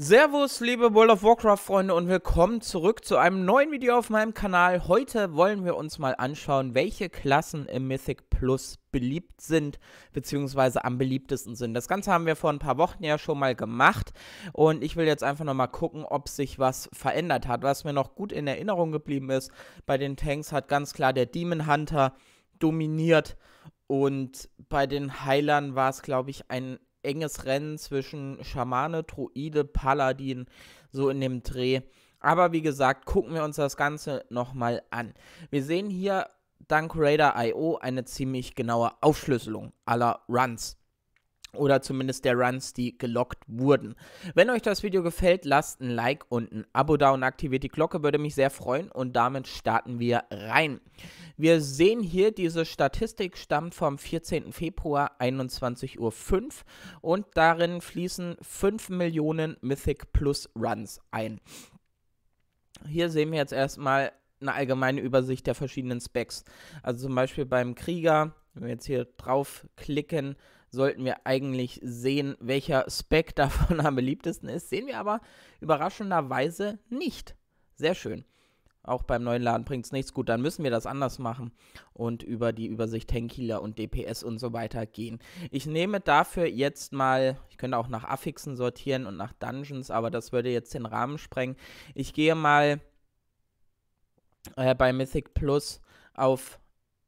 Servus, liebe World of Warcraft-Freunde und willkommen zurück zu einem neuen Video auf meinem Kanal. Heute wollen wir uns mal anschauen, welche Klassen im Mythic Plus beliebt sind, beziehungsweise am beliebtesten sind. Das Ganze haben wir vor ein paar Wochen ja schon mal gemacht und ich will jetzt einfach nochmal gucken, ob sich was verändert hat. Was mir noch gut in Erinnerung geblieben ist, bei den Tanks hat ganz klar der Demon Hunter dominiert und bei den Heilern war es, glaube ich, ein enges Rennen zwischen Schamane, Druide, Paladin, so in dem Dreh. Aber wie gesagt, gucken wir uns das Ganze nochmal an. Wir sehen hier dank Raider.io eine ziemlich genaue Aufschlüsselung aller Runs oder zumindest der Runs, die gelockt wurden. Wenn euch das Video gefällt, lasst ein Like und ein Abo da und aktiviert die Glocke, würde mich sehr freuen und damit starten wir rein. Wir sehen hier, diese Statistik stammt vom 14. Februar 21.05 Uhr und darin fließen 5 Millionen Mythic Plus Runs ein. Hier sehen wir jetzt erstmal eine allgemeine Übersicht der verschiedenen Specs. Also zum Beispiel beim Krieger, wenn wir jetzt hier draufklicken, sollten wir eigentlich sehen, welcher Spec davon am beliebtesten ist. Sehen wir aber überraschenderweise nicht. Sehr schön. Auch beim neuen Laden bringt es nichts gut, dann müssen wir das anders machen und über die Übersicht Tankhealer und DPS und so weiter gehen. Ich nehme dafür jetzt mal, ich könnte auch nach Affixen sortieren und nach Dungeons, aber das würde jetzt den Rahmen sprengen. Ich gehe mal äh, bei Mythic Plus auf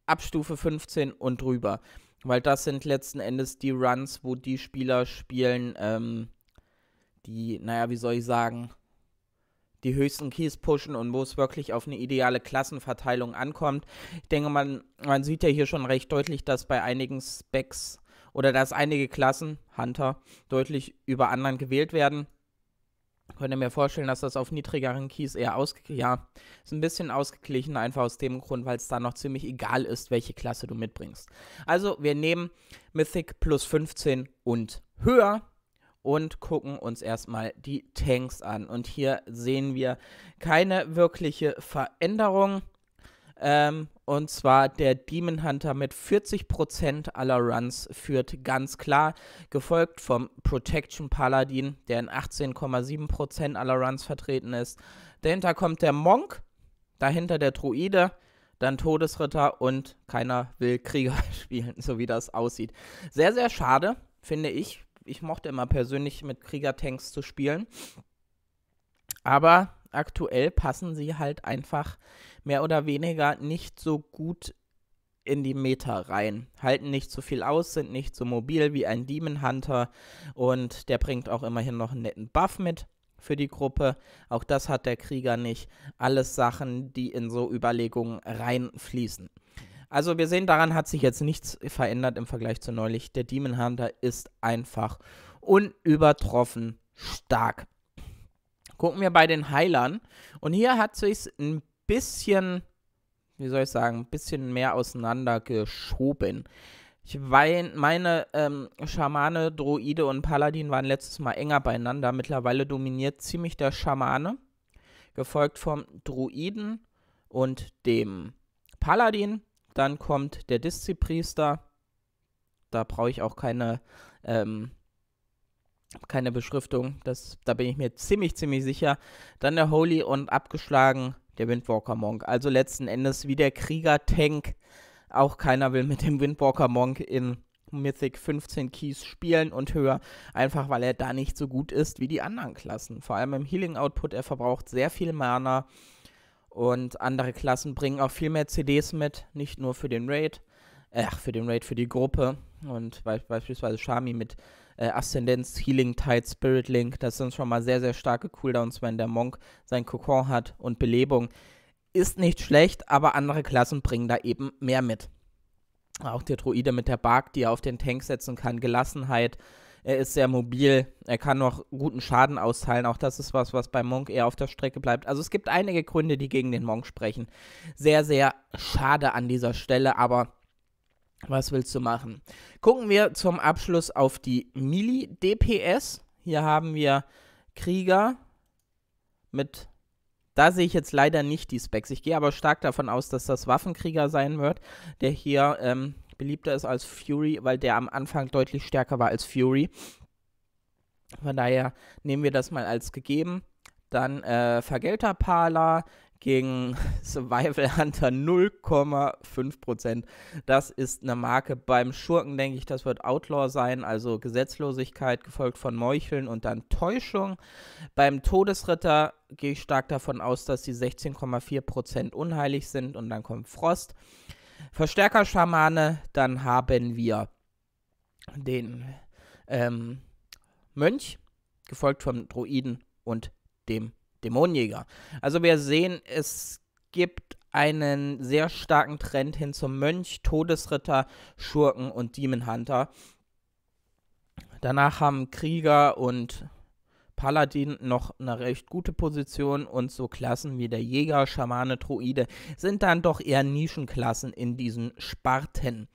Abstufe 15 und drüber. Weil das sind letzten Endes die Runs, wo die Spieler spielen, ähm, die, naja, wie soll ich sagen, die höchsten Keys pushen und wo es wirklich auf eine ideale Klassenverteilung ankommt. Ich denke, man, man sieht ja hier schon recht deutlich, dass bei einigen Specs oder dass einige Klassen, Hunter, deutlich über anderen gewählt werden könnte mir vorstellen, dass das auf niedrigeren Keys eher aus, ja, ist ein bisschen ausgeglichen, einfach aus dem Grund, weil es da noch ziemlich egal ist, welche Klasse du mitbringst. Also wir nehmen Mythic plus 15 und höher und gucken uns erstmal die Tanks an. Und hier sehen wir keine wirkliche Veränderung. Ähm, und zwar der Demon Hunter mit 40% aller Runs führt ganz klar, gefolgt vom Protection Paladin, der in 18,7% aller Runs vertreten ist. Dahinter kommt der Monk, dahinter der Druide, dann Todesritter und keiner will Krieger spielen, so wie das aussieht. Sehr, sehr schade, finde ich. Ich mochte immer persönlich mit Krieger-Tanks zu spielen. Aber aktuell passen sie halt einfach mehr oder weniger nicht so gut in die Meta rein. Halten nicht so viel aus, sind nicht so mobil wie ein Demon Hunter und der bringt auch immerhin noch einen netten Buff mit für die Gruppe. Auch das hat der Krieger nicht. Alles Sachen, die in so Überlegungen reinfließen. Also wir sehen, daran hat sich jetzt nichts verändert im Vergleich zu neulich. Der Demon Hunter ist einfach unübertroffen stark gucken wir bei den Heilern. Und hier hat sich ein bisschen, wie soll ich sagen, ein bisschen mehr auseinandergeschoben. Ich mein, meine ähm, Schamane, Druide und Paladin waren letztes Mal enger beieinander. Mittlerweile dominiert ziemlich der Schamane, gefolgt vom Druiden und dem Paladin. Dann kommt der Diszipriester. Da brauche ich auch keine ähm, keine Beschriftung. Das, da bin ich mir ziemlich, ziemlich sicher. Dann der Holy und abgeschlagen der Windwalker Monk. Also letzten Endes wie der Krieger-Tank. Auch keiner will mit dem Windwalker Monk in Mythic 15 Keys spielen und höher, einfach weil er da nicht so gut ist wie die anderen Klassen. Vor allem im Healing Output, er verbraucht sehr viel Mana und andere Klassen bringen auch viel mehr CDs mit, nicht nur für den Raid, ach, für den Raid, für die Gruppe. Und beispielsweise Shami mit äh, Aszendenz, Healing Tide, Spirit Link, das sind schon mal sehr, sehr starke Cooldowns, wenn der Monk sein Kokon hat und Belebung. Ist nicht schlecht, aber andere Klassen bringen da eben mehr mit. Auch der Druide mit der Bark, die er auf den Tank setzen kann, Gelassenheit. Er ist sehr mobil, er kann noch guten Schaden austeilen. Auch das ist was, was bei Monk eher auf der Strecke bleibt. Also es gibt einige Gründe, die gegen den Monk sprechen. Sehr, sehr schade an dieser Stelle, aber was willst du machen? Gucken wir zum Abschluss auf die Mili-DPS. Hier haben wir Krieger mit. Da sehe ich jetzt leider nicht die Specs. Ich gehe aber stark davon aus, dass das Waffenkrieger sein wird, der hier ähm, beliebter ist als Fury, weil der am Anfang deutlich stärker war als Fury. Von daher nehmen wir das mal als gegeben. Dann äh, Vergelter Pala, gegen Survival Hunter 0,5%. Das ist eine Marke. Beim Schurken denke ich, das wird Outlaw sein, also Gesetzlosigkeit gefolgt von Meucheln und dann Täuschung. Beim Todesritter gehe ich stark davon aus, dass die 16,4% unheilig sind und dann kommt Frost. Verstärker-Schamane, dann haben wir den ähm, Mönch, gefolgt vom Druiden und dem Dämonenjäger. Also wir sehen, es gibt einen sehr starken Trend hin zum Mönch, Todesritter, Schurken und Demon Hunter. Danach haben Krieger und Paladin noch eine recht gute Position und so Klassen wie der Jäger, Schamane, Druide sind dann doch eher Nischenklassen in diesen Sparten.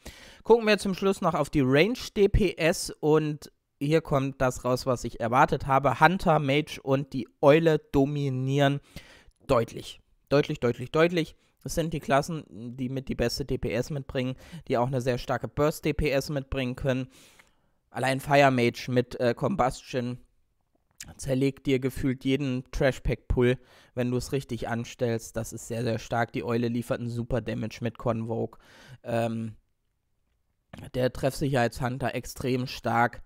Gucken wir zum Schluss noch auf die Range DPS und hier kommt das raus, was ich erwartet habe. Hunter, Mage und die Eule dominieren deutlich. Deutlich, deutlich, deutlich. Das sind die Klassen, die mit die beste DPS mitbringen, die auch eine sehr starke Burst-DPS mitbringen können. Allein Fire Mage mit äh, Combustion zerlegt dir gefühlt jeden Trash-Pack-Pull, wenn du es richtig anstellst. Das ist sehr, sehr stark. Die Eule liefert einen super Damage mit Convoke. Ähm, der Treffsicherheitshunter extrem stark.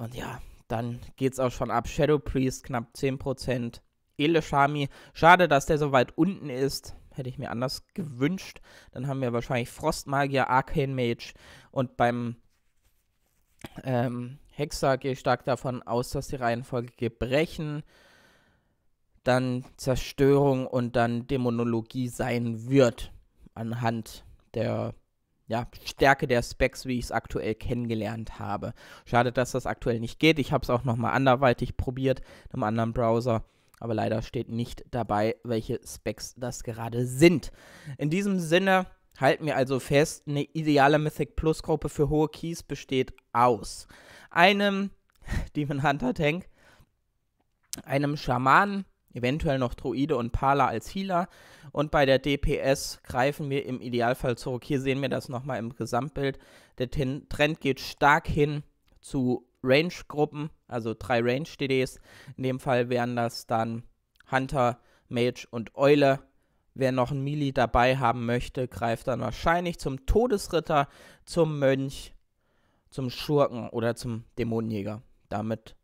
Und ja, dann geht's auch schon ab. Shadow Priest knapp 10%. Elishami, schade, dass der so weit unten ist. Hätte ich mir anders gewünscht. Dann haben wir wahrscheinlich Frostmagier, Arcane Mage. Und beim ähm, Hexer gehe ich stark davon aus, dass die Reihenfolge Gebrechen, dann Zerstörung und dann Dämonologie sein wird. Anhand der ja, Stärke der Specs, wie ich es aktuell kennengelernt habe. Schade, dass das aktuell nicht geht. Ich habe es auch nochmal anderweitig probiert, in einem anderen Browser. Aber leider steht nicht dabei, welche Specs das gerade sind. In diesem Sinne halten wir also fest, eine ideale Mythic Plus Gruppe für hohe Keys besteht aus einem Demon Hunter Tank, einem Schamanen, eventuell noch Druide und Pala als Healer. Und bei der DPS greifen wir im Idealfall zurück. Hier sehen wir das nochmal im Gesamtbild. Der Trend geht stark hin zu Range-Gruppen, also drei Range-DDs. In dem Fall wären das dann Hunter, Mage und Eule. Wer noch ein Melee dabei haben möchte, greift dann wahrscheinlich zum Todesritter, zum Mönch, zum Schurken oder zum Dämonenjäger. Damit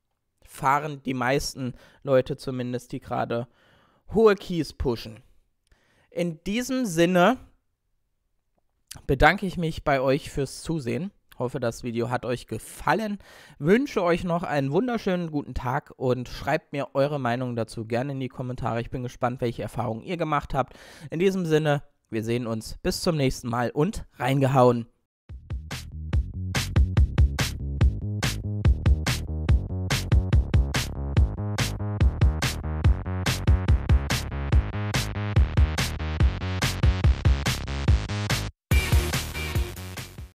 fahren die meisten Leute zumindest, die gerade hohe Keys pushen. In diesem Sinne bedanke ich mich bei euch fürs Zusehen. Hoffe, das Video hat euch gefallen. Wünsche euch noch einen wunderschönen guten Tag und schreibt mir eure Meinung dazu gerne in die Kommentare. Ich bin gespannt, welche Erfahrungen ihr gemacht habt. In diesem Sinne, wir sehen uns bis zum nächsten Mal und reingehauen.